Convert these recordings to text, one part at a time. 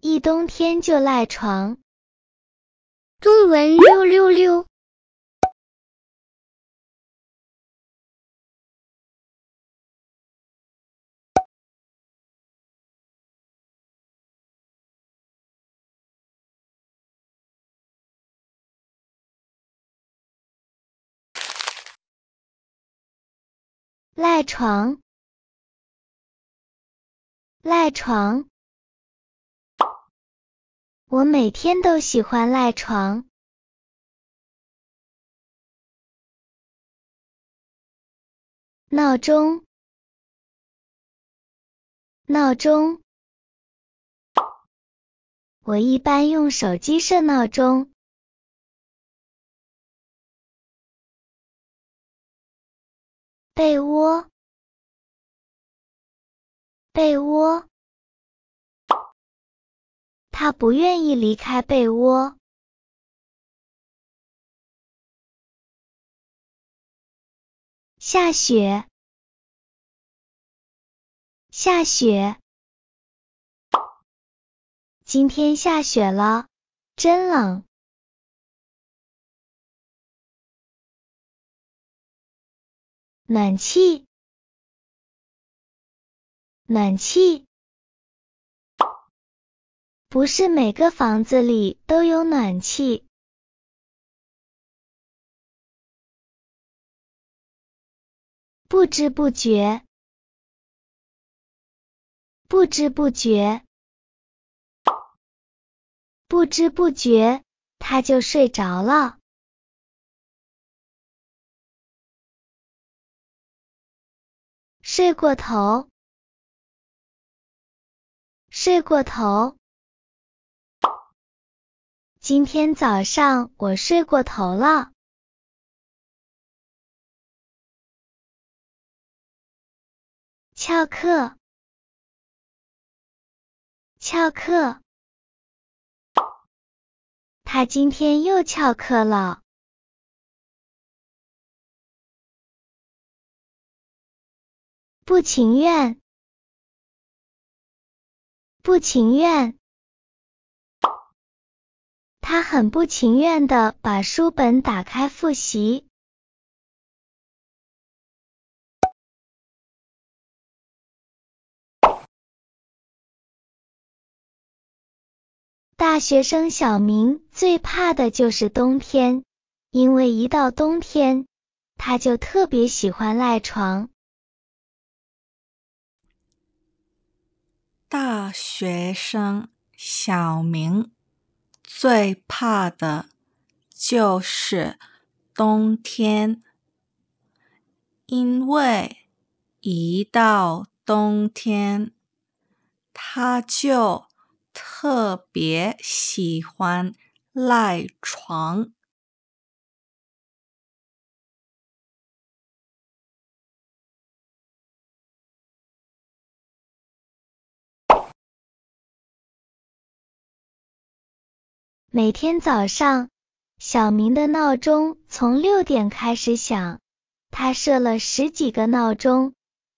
一冬天就赖床，中文六六六，赖床，赖床。我每天都喜欢赖床。闹钟，闹钟。我一般用手机设闹钟。被窝，被窝。他不愿意离开被窝。下雪，下雪，今天下雪了，真冷。暖气，暖气。不是每个房子里都有暖气。不知不觉，不知不觉，不知不觉，他就睡着了。睡过头，睡过头。今天早上我睡过头了，翘课，翘课。他今天又翘课了，不情愿，不情愿。他很不情愿的把书本打开复习。大学生小明最怕的就是冬天，因为一到冬天，他就特别喜欢赖床。大学生小明。最怕的就是冬天，因为一到冬天，他就特别喜欢赖床。每天早上，小明的闹钟从六点开始响。他设了十几个闹钟，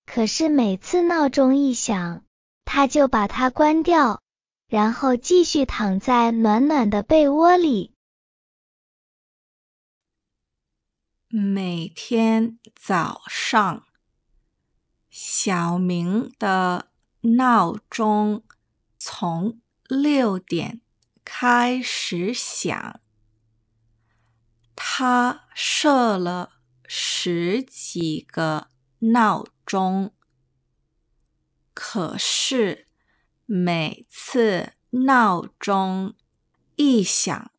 可是每次闹钟一响，他就把它关掉，然后继续躺在暖暖的被窝里。每天早上，小明的闹钟从六点。开始想。他设了十几个闹钟，可是每次闹钟一响，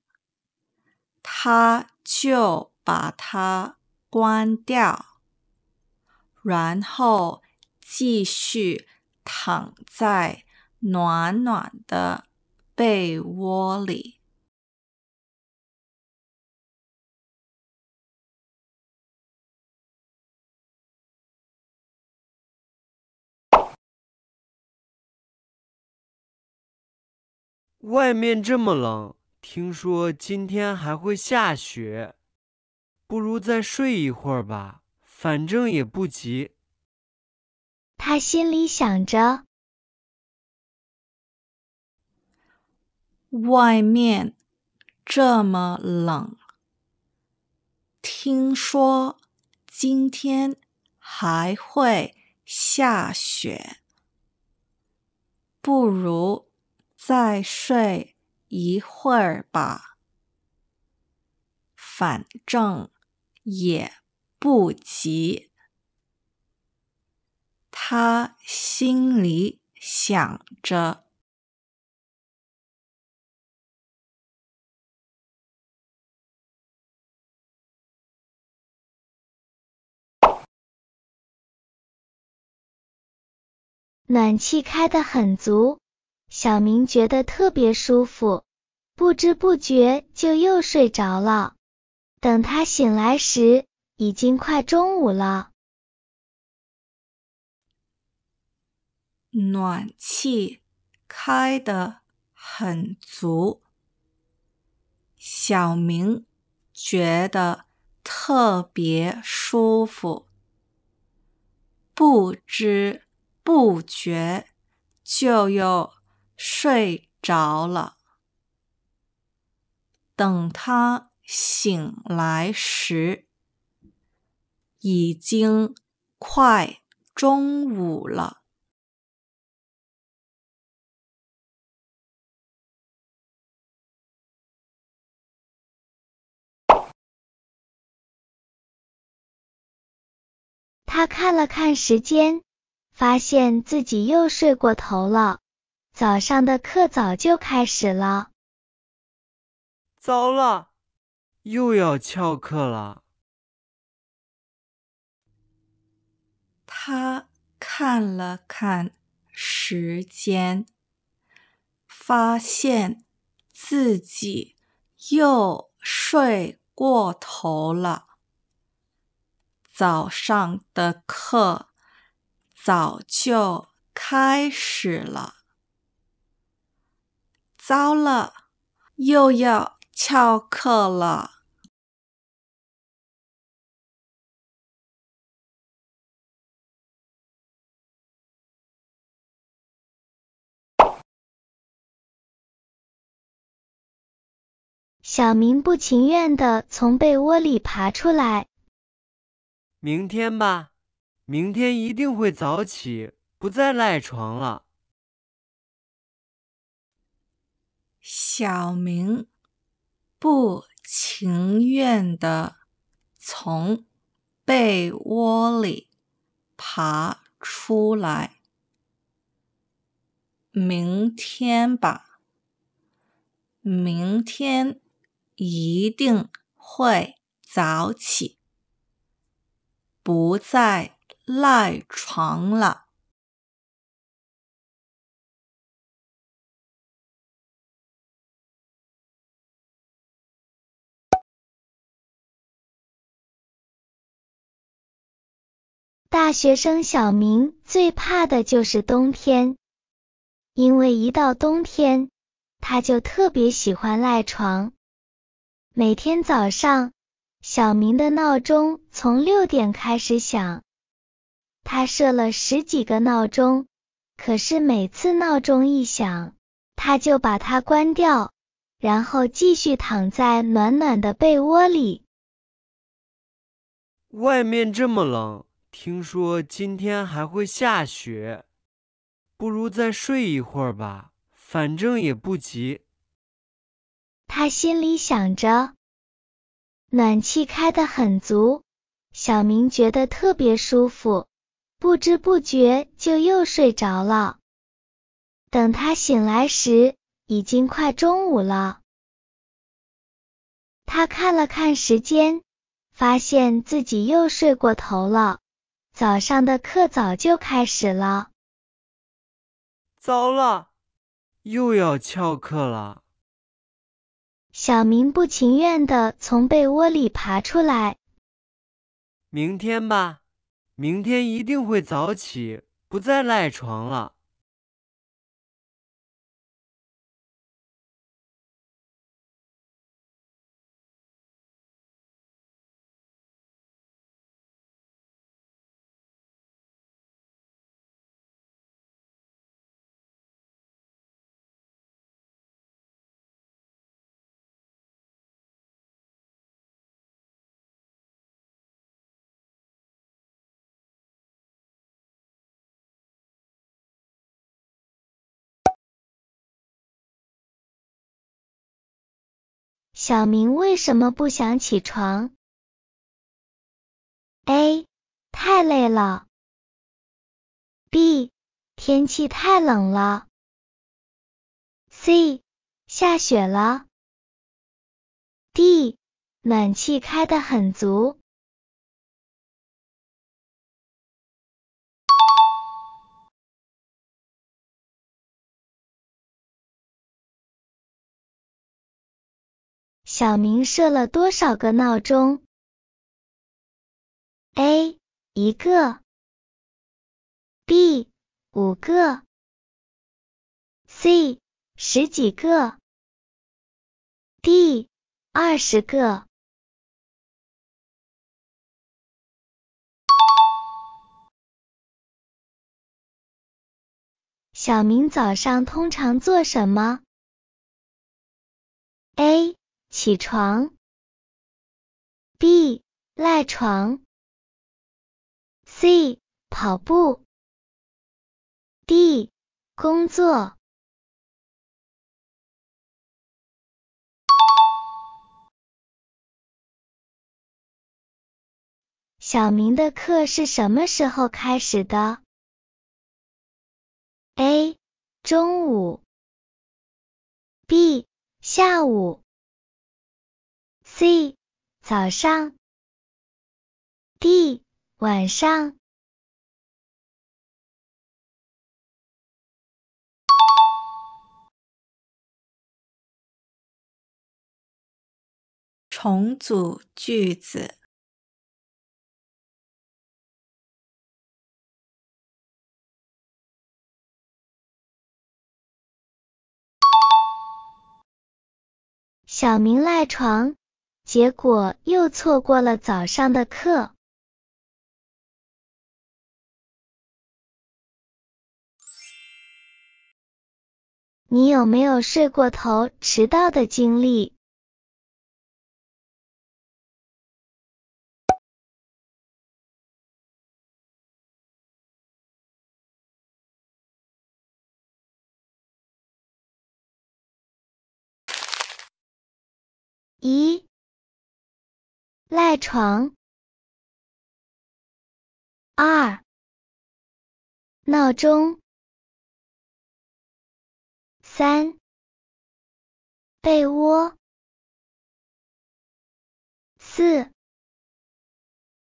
他就把它关掉，然后继续躺在暖暖的。被窝里，外面这么冷，听说今天还会下雪，不如再睡一会儿吧，反正也不急。他心里想着。外面这么冷，听说今天还会下雪，不如再睡一会儿吧，反正也不急。他心里想着。暖气开得很足，小明觉得特别舒服，不知不觉就又睡着了。等他醒来时，已经快中午了。暖气开得很足，小明觉得特别舒服，不知。不觉就又睡着了。等他醒来时，已经快中午了。他看了看时间。发现自己又睡过头了，早上的课早就开始了。糟了，又要翘课了。他看了看时间，发现自己又睡过头了，早上的课。早就开始了，糟了，又要翘课了。小明不情愿地从被窝里爬出来。明天吧。明天一定会早起，不再赖床了。小明不情愿地从被窝里爬出来。明天吧，明天一定会早起，不再。赖床了。大学生小明最怕的就是冬天，因为一到冬天，他就特别喜欢赖床。每天早上，小明的闹钟从六点开始响。他设了十几个闹钟，可是每次闹钟一响，他就把它关掉，然后继续躺在暖暖的被窝里。外面这么冷，听说今天还会下雪，不如再睡一会儿吧，反正也不急。他心里想着，暖气开得很足，小明觉得特别舒服。不知不觉就又睡着了。等他醒来时，已经快中午了。他看了看时间，发现自己又睡过头了。早上的课早就开始了。糟了，又要翘课了。小明不情愿的从被窝里爬出来。明天吧。明天一定会早起，不再赖床了。小明为什么不想起床？A. 太累了。B. 天气太冷了。C. 下雪了。D. 暖气开得很足。小明设了多少个闹钟？A. 一个 B. 五个 C. 十几个 D. 二十个。小明早上通常做什么？A. 起床，B 赖床，C 跑步，D 工作。小明的课是什么时候开始的？A 中午，B 下午。C，早上。D，晚上。重组句子。小明赖床。结果又错过了早上的课。你有没有睡过头迟到的经历？赖床。二、闹钟。三、被窝。四、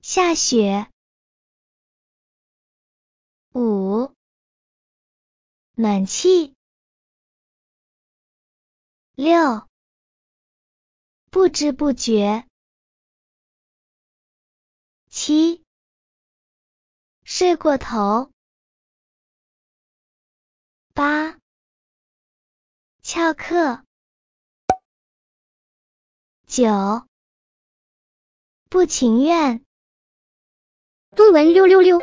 下雪。五、暖气。六、不知不觉。七，睡过头。八，翘课。九，不情愿。作文六六六。